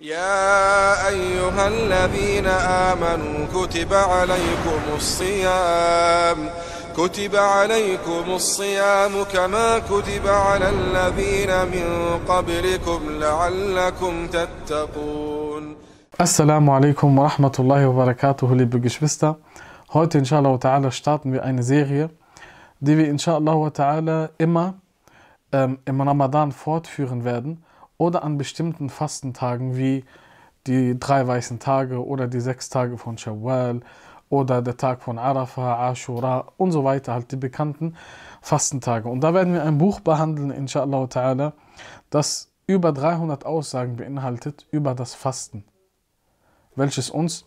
يا أيها الذين آمنوا كتب عليكم الصيام كتب عليكم الصيام كما كتب على الذين من قبلكم لعلكم تتقون Assalamu alaikum wa rahmatullahi wa barakatuh, liebe Geschwister. Heute inshallah ta'ala starten wir eine Serie, die wir inshallah ta'ala immer ähm, im Ramadan fortführen werden. oder an bestimmten Fastentagen wie die drei weißen Tage oder die sechs Tage von Shawwal oder der Tag von Arafah, Ashura und so weiter, halt die bekannten Fastentage. Und da werden wir ein Buch behandeln, inshallah ta'ala, das über 300 Aussagen beinhaltet über das Fasten, welches uns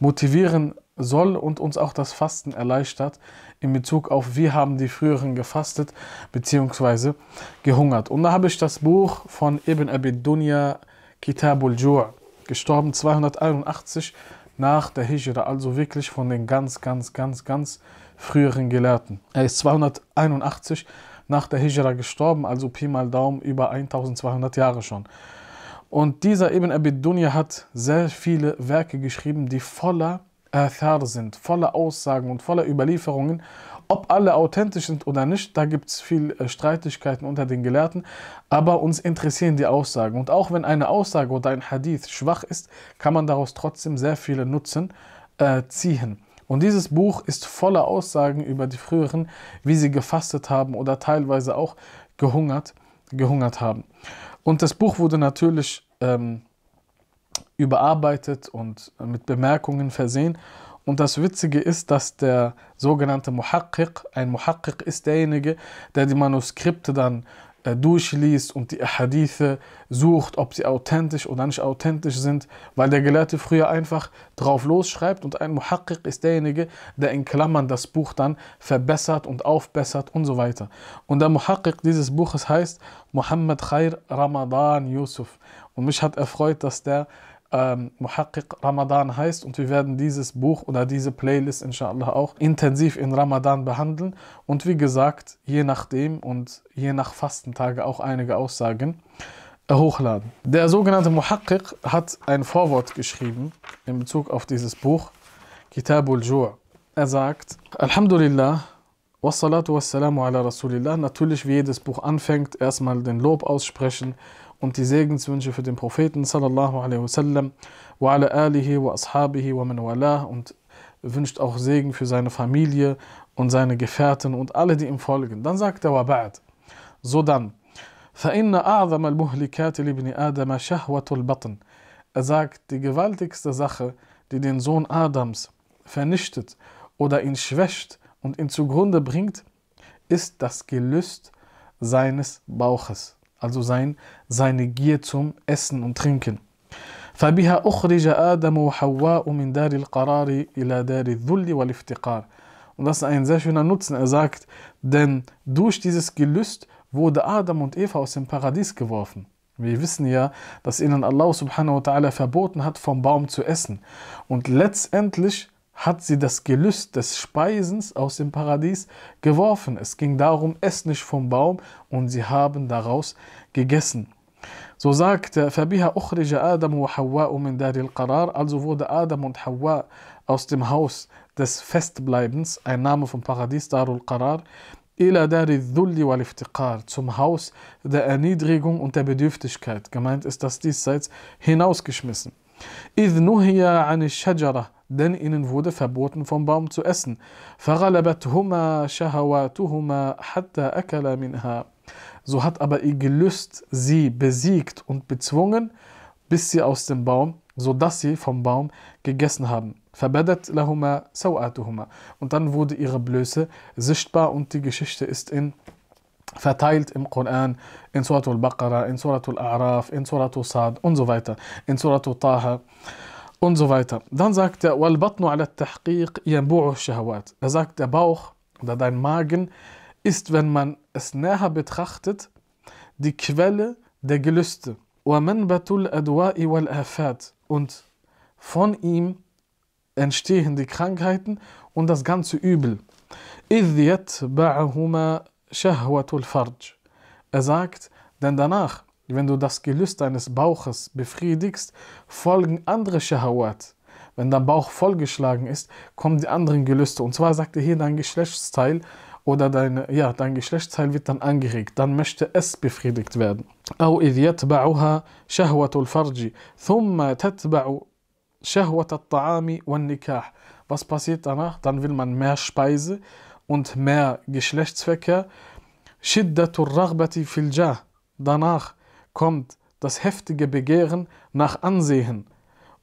motivieren soll und uns auch das Fasten erleichtert in Bezug auf, wie haben die früheren gefastet bzw. gehungert. Und da habe ich das Buch von Ibn Abid Dunya Kitabul Jua, gestorben 281 nach der Hijra, also wirklich von den ganz, ganz, ganz, ganz früheren Gelehrten. Er ist 281 nach der Hijra gestorben, also Pi mal Daumen über 1200 Jahre schon. Und dieser Ibn Abid Dunya hat sehr viele Werke geschrieben, die voller Athar sind, voller Aussagen und voller Überlieferungen. Ob alle authentisch sind oder nicht, da gibt es viel äh, Streitigkeiten unter den Gelehrten, aber uns interessieren die Aussagen. Und auch wenn eine Aussage oder ein Hadith schwach ist, kann man daraus trotzdem sehr viele Nutzen äh, ziehen. Und dieses Buch ist voller Aussagen über die früheren, wie sie gefastet haben oder teilweise auch gehungert, gehungert haben. Und das Buch wurde natürlich ähm, überarbeitet und mit Bemerkungen versehen. Und das Witzige ist, dass der sogenannte Muhakkik, ein Muhakkik ist derjenige, der die Manuskripte dann äh, durchliest und die Hadithe sucht, ob sie authentisch oder nicht authentisch sind, weil der Gelehrte früher einfach drauf losschreibt und ein Muhakkik ist derjenige, der in Klammern das Buch dann verbessert und aufbessert und so weiter. Und der Muhakkik dieses Buches heißt Muhammad Khair Ramadan Yusuf. Und mich hat erfreut, dass der ähm, Muhaqqiq Ramadan heißt und wir werden dieses Buch oder diese Playlist inshallah auch intensiv in Ramadan behandeln und wie gesagt, je nachdem und je nach Fastentage auch einige Aussagen äh, hochladen. Der sogenannte Muhakkik hat ein Vorwort geschrieben in Bezug auf dieses Buch, Kitabul Jur. Er sagt, Alhamdulillah, wassalatu wassalamu ala Rasulillah, natürlich wie jedes Buch anfängt, erstmal den Lob aussprechen und die Segenswünsche für den Propheten sallallahu alaihi wasallam wa ala alihi wa ashabihi wa man walah und wünscht auch Segen für seine Familie und seine Gefährten und alle, die ihm folgen. Dann sagt er, wa wabad. So dann. فإن أعظم المهلكات لابن آدم شهوة البطن. Er sagt, die gewaltigste Sache, die den Sohn Adams vernichtet oder ihn schwächt und ihn zugrunde bringt, ist das Gelüst seines Bauches also sein, seine Gier zum Essen und Trinken. فبها أخرج آدم وحواء من دار القرار إلى دار الذل والافتقار. Und das ist ein sehr schöner Nutzen. Er sagt, denn durch dieses Gelüst wurde Adam und Eva aus dem Paradies geworfen. Wir wissen ja, dass ihnen Allah subhanahu wa ta'ala verboten hat, vom Baum zu essen. Und letztendlich hat sie das Gelüst des Speisens aus dem Paradies geworfen. Es ging darum, ess nicht vom Baum, und sie haben daraus gegessen. So sagt Fabiha also wurde Adam und Hawa aus dem Haus des Festbleibens, ein Name vom Paradies, Darul Qarar, zum Haus der Erniedrigung und der Bedürftigkeit. Gemeint ist das diesseits hinausgeschmissen. إذ نهي عن الشجرة denn ihnen wurde verboten, vom Baum zu essen. So hat aber ihr Gelüst sie besiegt und bezwungen, bis sie aus dem Baum, sodass sie vom Baum gegessen haben. Und dann wurde ihre Blöße sichtbar und die Geschichte ist in verteilt im Koran, in Surat al-Baqarah, in Surat al-A'raf, in Surat al-Sad und so weiter, in Surat al-Taha und so weiter. Dann sagt er, Walbatnu ala tahqiq shahawat. Er sagt, der Bauch oder dein Magen ist, wenn man es näher betrachtet, die Quelle der Gelüste. Und von ihm entstehen die Krankheiten und das ganze Übel. Er sagt, denn danach wenn du das Gelüst deines Bauches befriedigst, folgen andere Shahawat. Wenn dein Bauch vollgeschlagen ist, kommen die anderen Gelüste. Und zwar sagt er hier, dein Geschlechtsteil oder deine, ja, dein Geschlechtsteil wird dann angeregt. Dann möchte es befriedigt werden. Was passiert danach? Dann will man mehr Speise und mehr Geschlechtsverkehr. Danach kommt das heftige Begehren nach Ansehen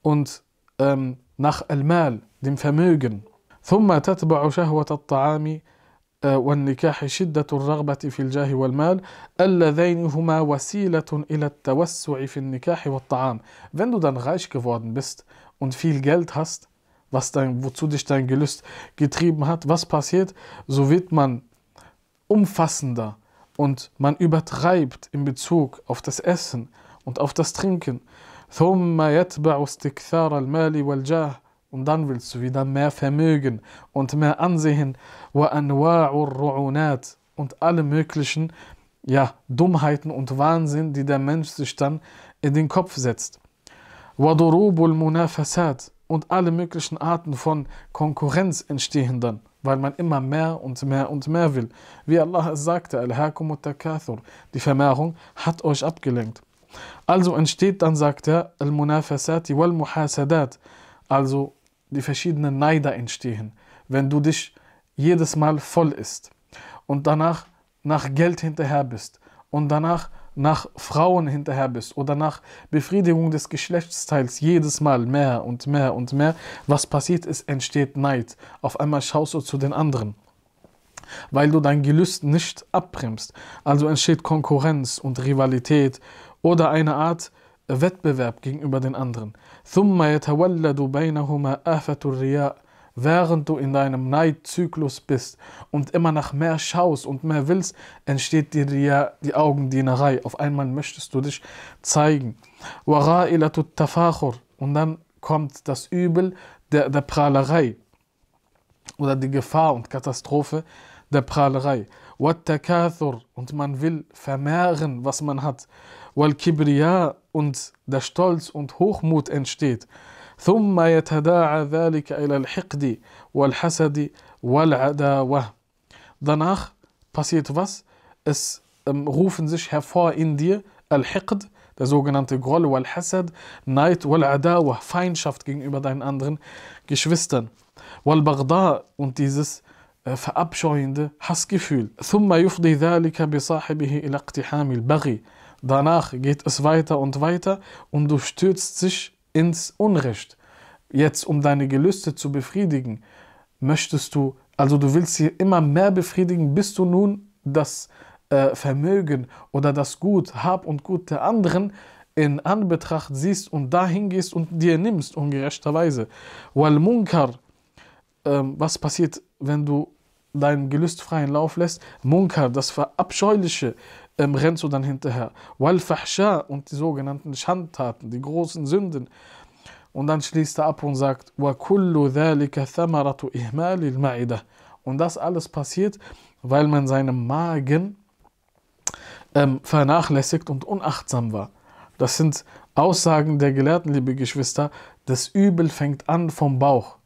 und ähm, nach Al-Mal, dem Vermögen. ثم äh, Wenn du dann reich geworden bist und viel Geld hast, was dein, wozu dich dein Gelüst getrieben hat, was passiert, so wird man umfassender und man übertreibt in Bezug auf das Essen und auf das Trinken. Und dann willst du wieder mehr Vermögen und mehr Ansehen und alle möglichen ja, Dummheiten und Wahnsinn, die der Mensch sich dann in den Kopf setzt. Und alle möglichen Arten von Konkurrenz entstehen dann weil man immer mehr und mehr und mehr will. Wie Allah es sagte, Al-Hakum Takathur, die Vermehrung hat euch abgelenkt. Also entsteht dann, sagt er, Al-Munafasati wal-Muhasadat, also die verschiedenen Neider entstehen, wenn du dich jedes Mal voll isst und danach nach Geld hinterher bist und danach nach Frauen hinterher bist oder nach Befriedigung des Geschlechtsteils jedes Mal mehr und mehr und mehr, was passiert ist, entsteht Neid. Auf einmal schaust du zu den anderen, weil du dein Gelüst nicht abbremst. Also entsteht Konkurrenz und Rivalität oder eine Art Wettbewerb gegenüber den anderen. ثم يتولد بينهما آفة الرياء Während du in deinem Neidzyklus bist und immer nach mehr schaust und mehr willst, entsteht dir die, die Augendienerei. Auf einmal möchtest du dich zeigen. Und dann kommt das Übel der, der Prahlerei oder die Gefahr und Katastrophe der Prahlerei. Und man will vermehren, was man hat. Und der Stolz und Hochmut entsteht. ثم يتداعى ذلك إلى الحقد والحسد والعداوة. Danach passiert was? Es ähm, rufen sich hervor in dir al der sogenannte Groll, wal Neid, wal Feindschaft gegenüber deinen anderen Geschwistern. wal und dieses äh, verabscheuende Hassgefühl. ثم يفضي ذلك بصاحبه إلى اقتحام البغي. Danach geht es weiter und weiter und du stürzt sich ins Unrecht. Jetzt, um deine Gelüste zu befriedigen, möchtest du, also du willst sie immer mehr befriedigen, bis du nun das äh, Vermögen oder das Gut, Hab und Gut der anderen in Anbetracht siehst und dahin gehst und dir nimmst, ungerechterweise. Wal Munkar, ähm, was passiert, wenn du deinen Gelüst freien Lauf lässt? Munkar, das Verabscheuliche, ähm, rennt du dann hinterher. Wal Fahsha und die sogenannten Schandtaten, die großen Sünden. Und dann schließt er ab und sagt, Wa kullu thamaratu Und das alles passiert, weil man seinen Magen ähm, vernachlässigt und unachtsam war. Das sind Aussagen der Gelehrten, liebe Geschwister. Das Übel fängt an vom Bauch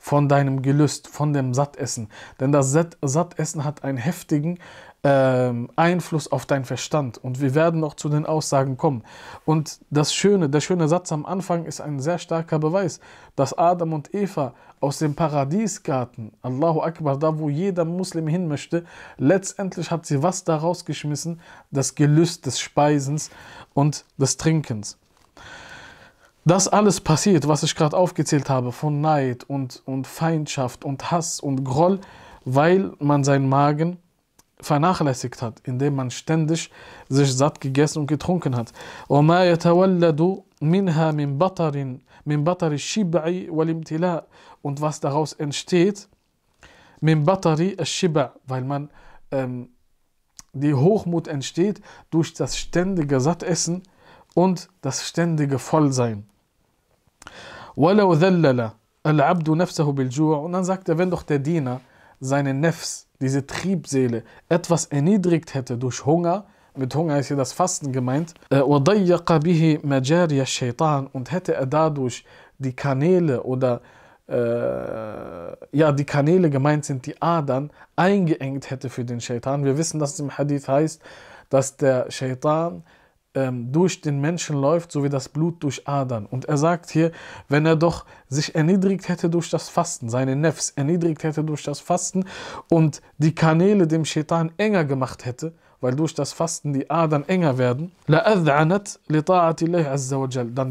von deinem Gelüst, von dem Sattessen. Denn das Sattessen hat einen heftigen ähm, Einfluss auf deinen Verstand. Und wir werden noch zu den Aussagen kommen. Und das Schöne, der schöne Satz am Anfang ist ein sehr starker Beweis, dass Adam und Eva aus dem Paradiesgarten, Allahu Akbar, da wo jeder Muslim hin möchte, letztendlich hat sie was daraus geschmissen? Das Gelüst des Speisens und des Trinkens das alles passiert, was ich gerade aufgezählt habe, von Neid und, und Feindschaft und Hass und Groll, weil man seinen Magen vernachlässigt hat, indem man ständig sich satt gegessen und getrunken hat. Und was daraus entsteht, Weil man, ähm, die Hochmut entsteht durch das ständige Sattessen, und das ständige Vollsein. Und dann sagt er, wenn doch der Diener seine Nefs, diese Triebseele, etwas erniedrigt hätte durch Hunger, mit Hunger ist hier das Fasten gemeint, äh, Und hätte er dadurch die Kanäle oder äh, ja, die Kanäle gemeint sind, die Adern eingeengt hätte für den Shaitan. Wir wissen, dass es im Hadith heißt, dass der Shaitan ähm, durch den Menschen läuft, so wie das Blut durch Adern. Und er sagt hier, wenn er doch sich erniedrigt hätte durch das Fasten, seine Nefs erniedrigt hätte durch das Fasten und die Kanäle dem Shaitan enger gemacht hätte, weil durch das Fasten die Adern enger werden, dann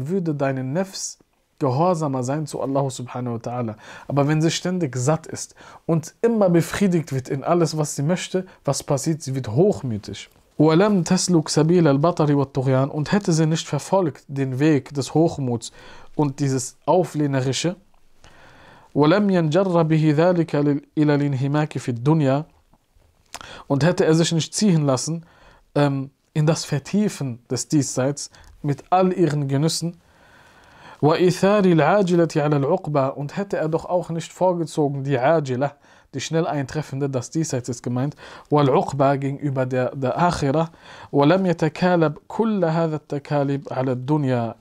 würde deine Nefs gehorsamer sein zu Allah subhanahu wa ta'ala. Aber wenn sie ständig satt ist und immer befriedigt wird in alles, was sie möchte, was passiert? Sie wird hochmütig. وَلَمْ تَسْلُكْ سَبِيلَ الْبَطَرِ وَالطُّغْيَانِ Und hätte sie nicht verfolgt den Weg des Hochmuts und dieses Auflehnerische, وَلَمْ يَنْجَرَّ بِهِ ذَلِكَ إِلَى الْإِنْهِمَاكِ فِي الدُّنْيَا Und hätte er sich nicht ziehen lassen ähm, in das Vertiefen des Diesseits mit all ihren Genüssen, وإثار العاجلة على العقبة und hätte er doch auch nicht vorgezogen die Ajila die schnell eintreffende, das Diesseits ist gemeint, wal-uqba gegenüber der, der Akhira, ولم يتكالب كل هذا التكالب على الدنيا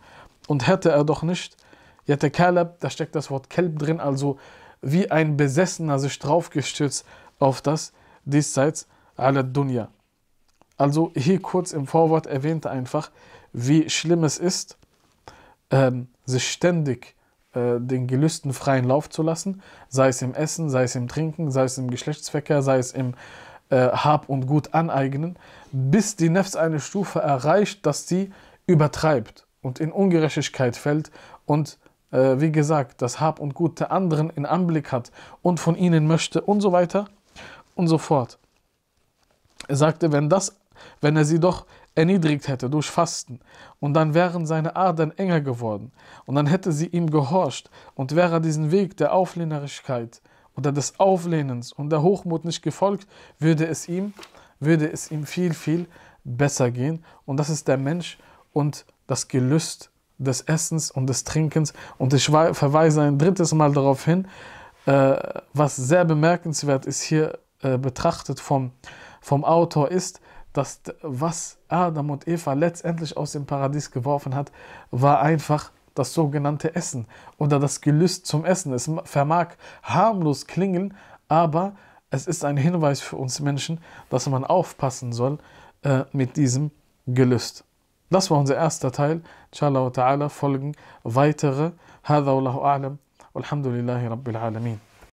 und hätte er doch nicht, يتكالب, da steckt das Wort Kelb drin, also wie ein Besessener sich draufgestützt auf das Diesseits, ala dunya. Also hier kurz im Vorwort erwähnt einfach, wie schlimm es ist, ähm, sich ständig äh, den Gelüsten freien Lauf zu lassen, sei es im Essen, sei es im Trinken, sei es im Geschlechtsverkehr, sei es im äh, Hab und Gut aneignen, bis die Nefs eine Stufe erreicht, dass sie übertreibt und in Ungerechtigkeit fällt und äh, wie gesagt, das Hab und Gut der anderen in Anblick hat und von ihnen möchte und so weiter und so fort. Er sagte, wenn das, wenn er sie doch erniedrigt hätte durch Fasten, und dann wären seine Adern enger geworden, und dann hätte sie ihm gehorcht, und wäre diesen Weg der Auflehnerigkeit oder des Auflehnens und der Hochmut nicht gefolgt, würde es ihm, würde es ihm viel, viel besser gehen. Und das ist der Mensch und das Gelüst des Essens und des Trinkens. Und ich verweise ein drittes Mal darauf hin, äh, was sehr bemerkenswert ist hier äh, betrachtet vom, vom Autor ist, dass was Adam und Eva letztendlich aus dem Paradies geworfen hat, war einfach das sogenannte Essen oder das Gelüst zum Essen. Es vermag harmlos klingen, aber es ist ein Hinweis für uns Menschen, dass man aufpassen soll äh, mit diesem Gelüst. Das war unser erster Teil. Inshallah ta'ala folgen weitere. Hada والله a'lam. Alhamdulillahi rabbil alameen.